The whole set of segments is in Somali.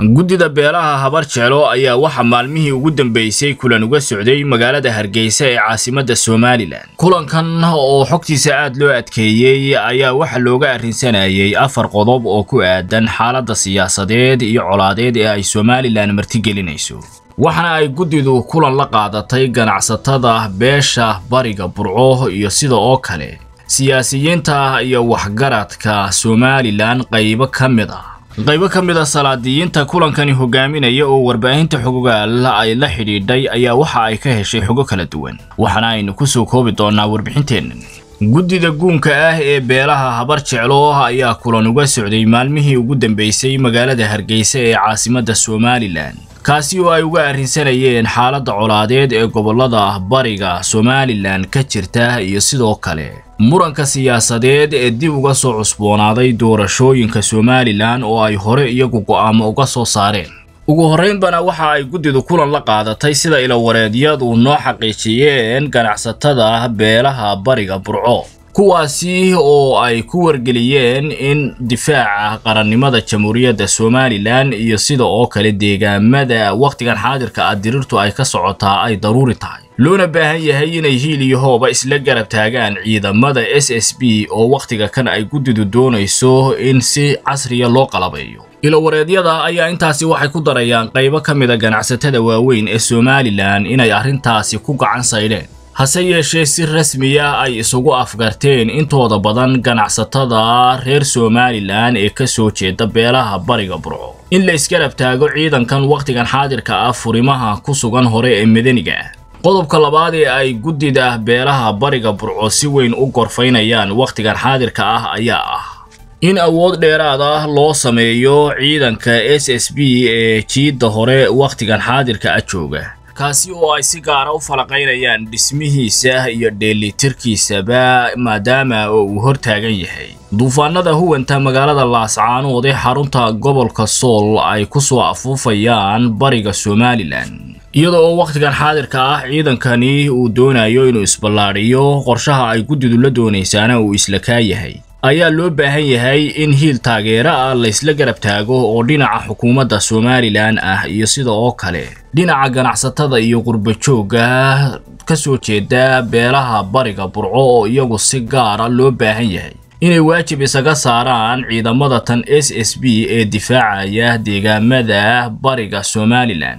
guddida beelaha habar jeelo ayaa waxaa maalmihii ugu dambeysay kulan uga socday magaalada hargeysa ee caasimadda somalilan kulankan oo xogtiisa aad loo adkeeyey ayaa waxaa looga arrinsanayay afar qodob oo ku aadan xaaladda siyaasadeed iyo colaadeed ee ay somalilan martigelinayso waxaana ay guddidu kulan la qaadatay ganacsatada beesha bariga burco iyo sida oo kale siyaasiyiinta iyo waxgaradka somalilan qaybo ka mid ah qaybo ka mid a ah salaadiyiinta kulankani hogaaminaya oo warbaahinta xogogaala ay la xidhiidhay ayaa waxa ay ka heshay xogo kala duwan waxaana aynu kusoo koobi doonaa warbixinteennan guddida guunka ah ee beelaha habar jeclo ah ayaa kulan uga socday maalmihii ugu dambeysay magaalada hargeysa ee caasimadda somalilan kaasi oo ay uga arrinsanayeen xaaladda colaadeed ee gobollada bariga somalilan ka jirta iyo sidoo kale muranka siyaasadeed ee dib uga soo cusboonaaday doorashooyinka somalilan oo ay hore iyagu go'aamo uga soo saareen ugu horraynbana waxa ay guddidu kulan la qaadatay sida ilawareedyadu noo xaqiijiyeen ganacsatada beelaha bariga burco kuwaasi oo ay ku wargeliyeen in difaaca qarannimada jamhuuriyadda somalilan iyo sida oo kale deegaamada wakhtigan xaadirka ah dirirtu ay ka socotaa ay daruuri tahay loona baahan yahay inay hiil iyo hooba ah isla garab taagaan ciidamada s s b oo wakhtiga kan ay guddidu doonayso in si casriya loo qalabeeyo ilowareedyada ayaa intaasi waxay ku darayaan qaybo ka mida ah ganacsatada waaweyn ee somalilan inay arrintaasi ku gacan saydheen hase yeeshee si rasmiya ah ay isugu afgarteen intooda badan ganacsatada reer somalilan ee kasoo jeeda beelaha bariga burco in la isgarab taago ciidankan wakhtigan xaadirka ah furimaha ku sugan hore ee madaniga qodobka labaad ee ay guddida beelaha bariga burco si weyn u gorfaynayaan wakhtigan xaadirka ah ayaa ah in awood dheeraad ah loo sameeyo ciidanka s s b ee jiidda hore wakhtigan xaadirka ah jooga kaasi oo ay si gaara u falaqaynayaan dhismihiisa iyo dheelitirkiisaba maadaama oo uu hortaagan yahay duufaanada huwanta magaalada laascaanood ee xarunta gobolka sool ay ku soo afuufayaan bariga somalilan iyada oo wakhtigan xaadirka ah ciidankani uu doonayo inuu isballaadhiyo qorshaha ay guddidu la doonaysaana uu isla kaa yahay ayaa loo baahan yahay in hiil taageera ah laysla garab taago oo dhinaca xukuumadda somalilan ah iyo sida oo kale dhinaca ganacsatada iyo qurbajooga ka soo jeeda beelaha bariga burco oo iyagu si gaara ah loo baahan yahay inay waajib isaga saaraan ciidamada tan s s b ee difaacaya deegaamada bariga somalilan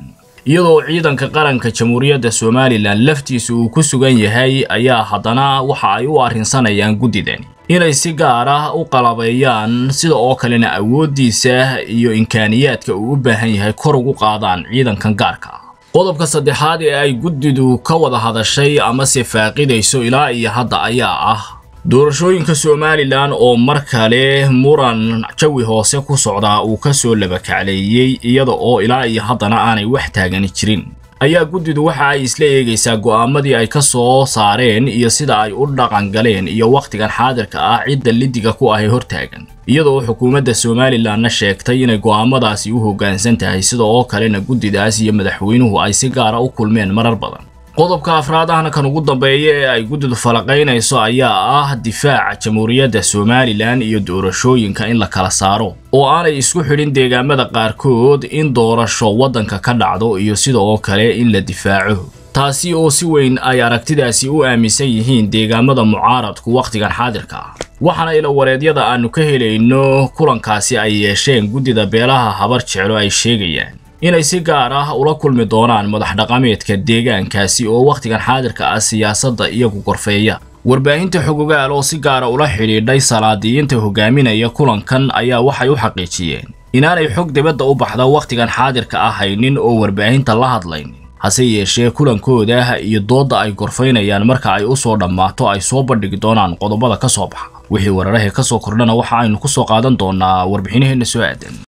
iyadoo ciidanka qaranka jamhuuriyadda somalilan laftiisa uu ku sugan yahay ayaa haddana waxa ay u arrinsanayaan guddidani inay si gaar ah u qalabeeyaan sida oo kalena awooddiisa iyo imkaaniyaadka uu u baahan yahay kor ugu qaadaan ciidankan gaarka qodobka saddexaad ee ay guddidu ka wada hadashay amase faaqidayso ilaa iyo hadda ayaa ah doorashooyinka somalilan oo mar kale muran jawi hoose ku socdaa uu ka soo labakacleeyey iyada oo ilaa iyo haddana aanay wax taagani jirin ayaa guddidu waxa ay isla eegaysaa go'aamadii ay ka soo saareen iyo sida ay u dhaqan galeen iyo wakhtigan xaadirka ah cidda lidiga ku ahi hortaagan iyadoo xukuumadda somalilanna sheegtay inay go'aamadaasi u hoggaansan tahay sida oo kalena guddidaas iyo madaxweynuhu ay si gaara ah u kulmeen marar badan qodobka afraadahna kan ugu dambeeya ee ay guddidu falaqaynayso ayaa ah difaaca jamhuuriyadda somalilan iyo doorashooyinka in la kala saaro oo aanay isku xidhin deegaamada qaarkood in doorasho waddanka ka dhacdo iyo sida oo kale in la difaaco taasi oo si weyn ay aragtidaasi u aaminsan yihiin deegaamada mucaaradku wakhtigan xaadirka ah waxaana ilawareedyada aannu ka helayno kulankaasi ay yeesheen guddida beelaha habar jeclo ay sheegayaan inay si gaar ah ula kulmi doonaan madax dhaqameedka deegaankaasi oo wakhtigan xaadirka ah siyaasadda iyagu gorfeeya warbaahinta xogogaal oo si gaara ah ula xidhiidhay salaadiyiinta hogaaminaya kulankan ayaa waxay u xaqiijiyeen inaanay xog dibadda u baxda wakhtigan xaadirka ah haynin oo warbaahinta la hadlaynin hase yeeshee kulankooda iyo doodda ay gorfaynayaan marka ay u soo dhammaato ay soo bandhigi doonaan qodobada ka soo baxa wixii wararahee ka soo kordhana waxa aynu ku soo qaadan doonaa warbixinaheenna soo aadan